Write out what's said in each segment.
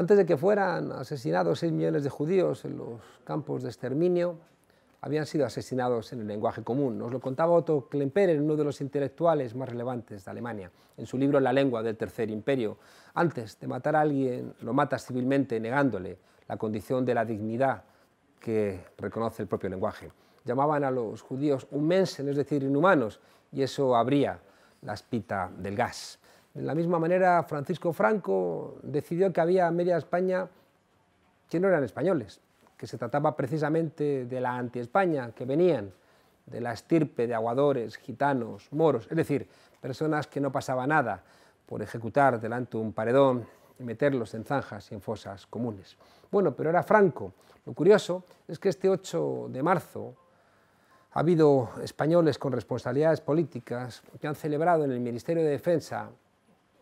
Antes de que fueran asesinados 6 millones de judíos en los campos de exterminio, habían sido asesinados en el lenguaje común. Nos lo contaba Otto Klemperer, uno de los intelectuales más relevantes de Alemania, en su libro La lengua del tercer imperio. Antes de matar a alguien, lo mata civilmente negándole la condición de la dignidad que reconoce el propio lenguaje. Llamaban a los judíos unmensen, es decir, inhumanos, y eso abría la espita del gas. De la misma manera, Francisco Franco decidió que había media España que no eran españoles, que se trataba precisamente de la anti-España, que venían de la estirpe de aguadores, gitanos, moros, es decir, personas que no pasaba nada por ejecutar delante un paredón y meterlos en zanjas y en fosas comunes. Bueno, pero era Franco. Lo curioso es que este 8 de marzo ha habido españoles con responsabilidades políticas que han celebrado en el Ministerio de Defensa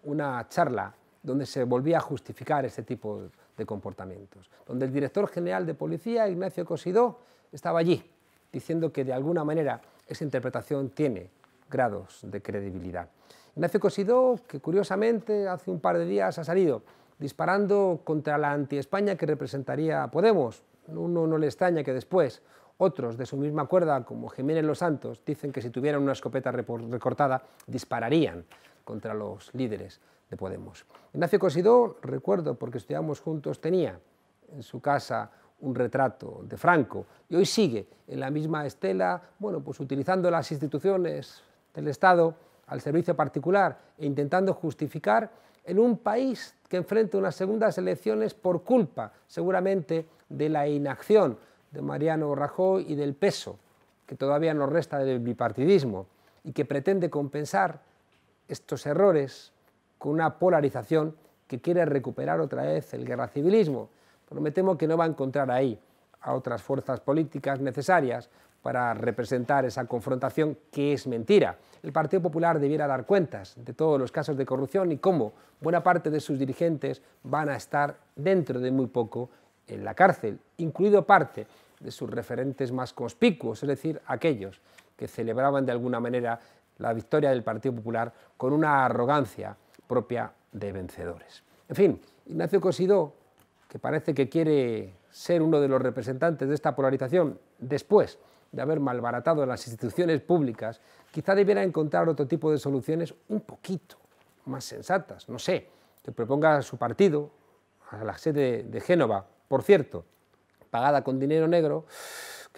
una charla donde se volvía a justificar ese tipo de comportamientos, donde el director general de policía, Ignacio Cosidó, estaba allí, diciendo que de alguna manera esa interpretación tiene grados de credibilidad. Ignacio Cosidó, que curiosamente hace un par de días ha salido disparando contra la anti-España que representaría a Podemos. Uno no le extraña que después otros de su misma cuerda, como Jiménez Los Santos, dicen que si tuvieran una escopeta recortada dispararían contra los líderes de Podemos. Ignacio Cosidó, recuerdo porque estudiamos juntos, tenía en su casa un retrato de Franco y hoy sigue en la misma estela, bueno, pues utilizando las instituciones del Estado al servicio particular e intentando justificar en un país que enfrenta unas segundas elecciones por culpa, seguramente, de la inacción de Mariano Rajoy y del peso que todavía nos resta del bipartidismo y que pretende compensar estos errores con una polarización que quiere recuperar otra vez el guerra civilismo, pero me temo que no va a encontrar ahí a otras fuerzas políticas necesarias para representar esa confrontación que es mentira. El Partido Popular debiera dar cuentas de todos los casos de corrupción y cómo buena parte de sus dirigentes van a estar dentro de muy poco en la cárcel, incluido parte de sus referentes más conspicuos, es decir, aquellos que celebraban de alguna manera la victoria del Partido Popular con una arrogancia propia de vencedores. En fin, Ignacio Cosidó, que parece que quiere ser uno de los representantes de esta polarización después de haber malbaratado las instituciones públicas, quizá debiera encontrar otro tipo de soluciones un poquito más sensatas, no sé, que proponga a su partido, a la sede de Génova, por cierto, pagada con dinero negro,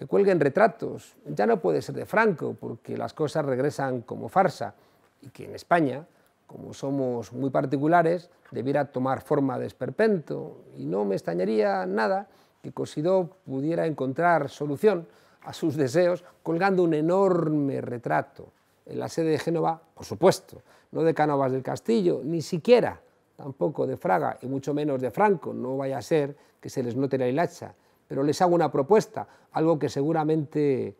que cuelguen retratos. Ya no puede ser de Franco, porque las cosas regresan como farsa, y que en España, como somos muy particulares, debiera tomar forma de esperpento, y no me extrañaría nada que Cosidó pudiera encontrar solución a sus deseos colgando un enorme retrato en la sede de Génova, por supuesto, no de Cánovas del Castillo, ni siquiera tampoco de Fraga y mucho menos de Franco, no vaya a ser que se les note la hilacha, pero les hago una propuesta, algo que seguramente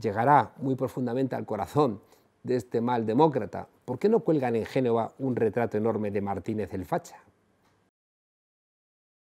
llegará muy profundamente al corazón de este mal demócrata. ¿Por qué no cuelgan en Génova un retrato enorme de Martínez el Facha?